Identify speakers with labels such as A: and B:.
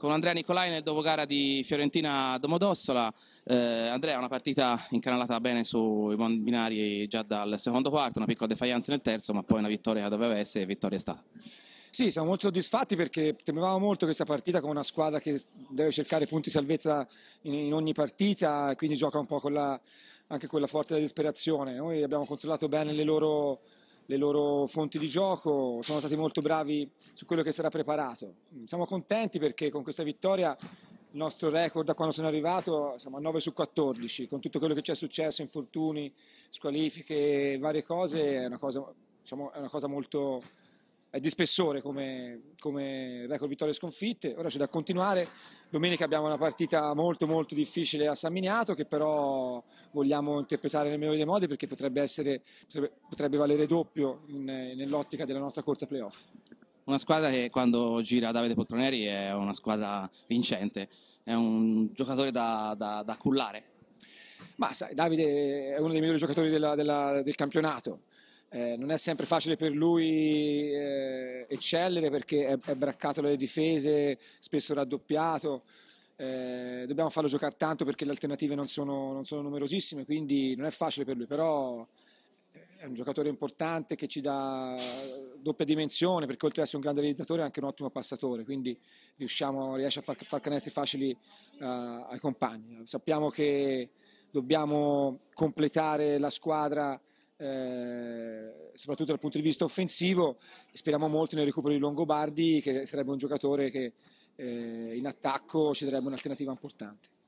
A: con Andrea Nicolai nel dopogara di Fiorentina Domodossola. Eh, Andrea, una partita incanalata bene sui binari già dal secondo quarto, una piccola defiance nel terzo, ma poi una vittoria doveva essere e vittoria è stata.
B: Sì, siamo molto soddisfatti perché temevamo molto questa partita con una squadra che deve cercare punti di salvezza in, in ogni partita, quindi gioca un po' con la, anche con la forza della disperazione. Noi abbiamo controllato bene le loro le loro fonti di gioco, sono stati molto bravi su quello che sarà preparato. Siamo contenti perché con questa vittoria il nostro record da quando sono arrivato siamo a 9 su 14, con tutto quello che ci è successo, infortuni, squalifiche, varie cose, è una cosa, diciamo, è una cosa molto di spessore come, come record vittorie e sconfitte. Ora c'è da continuare. Domenica abbiamo una partita molto molto difficile a San Miniato che però vogliamo interpretare nel migliore dei modi perché potrebbe, essere, potrebbe, potrebbe valere doppio in, nell'ottica della nostra corsa playoff.
A: Una squadra che quando gira Davide Poltroneri è una squadra vincente, è un giocatore da, da, da cullare.
B: Ma sai, Davide è uno dei migliori giocatori della, della, del campionato, eh, non è sempre facile per lui eh, eccellere perché è, è, braccato dalle difese, spesso raddoppiato. Eh, dobbiamo farlo giocare tanto perché le alternative non sono, non sono, numerosissime, quindi non è facile per lui, però è un giocatore importante che ci dà doppia dimensione perché oltre ad essere un grande realizzatore è anche un ottimo passatore, quindi riesce a far, far canestri facili uh, ai compagni. Sappiamo che dobbiamo completare la squadra eh, soprattutto dal punto di vista offensivo. Speriamo molto nel recupero di Longobardi, che sarebbe un giocatore che eh, in attacco ci darebbe un'alternativa importante.